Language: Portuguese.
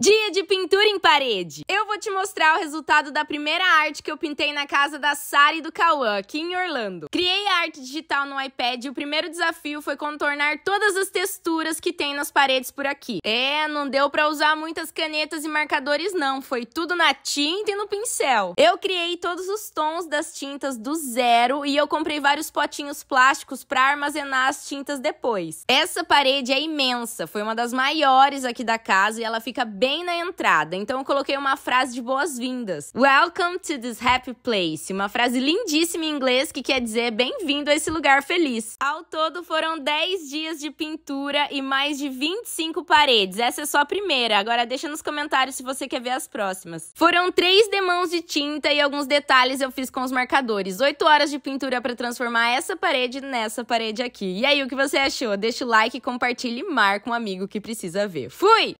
Dia de pintura em parede! Eu vou te mostrar o resultado da primeira arte que eu pintei na casa da Sara e do Cauã, aqui em Orlando. Criei a arte digital no iPad e o primeiro desafio foi contornar todas as texturas que tem nas paredes por aqui. É, não deu pra usar muitas canetas e marcadores não, foi tudo na tinta e no pincel. Eu criei todos os tons das tintas do zero e eu comprei vários potinhos plásticos pra armazenar as tintas depois. Essa parede é imensa, foi uma das maiores aqui da casa e ela fica bem bem na entrada, então eu coloquei uma frase de boas-vindas. Welcome to this happy place. Uma frase lindíssima em inglês que quer dizer bem-vindo a esse lugar feliz. Ao todo foram 10 dias de pintura e mais de 25 paredes. Essa é só a primeira. Agora deixa nos comentários se você quer ver as próximas. Foram três demãos de tinta e alguns detalhes eu fiz com os marcadores. 8 horas de pintura para transformar essa parede nessa parede aqui. E aí, o que você achou? Deixa o like, compartilhe e marca um amigo que precisa ver. Fui!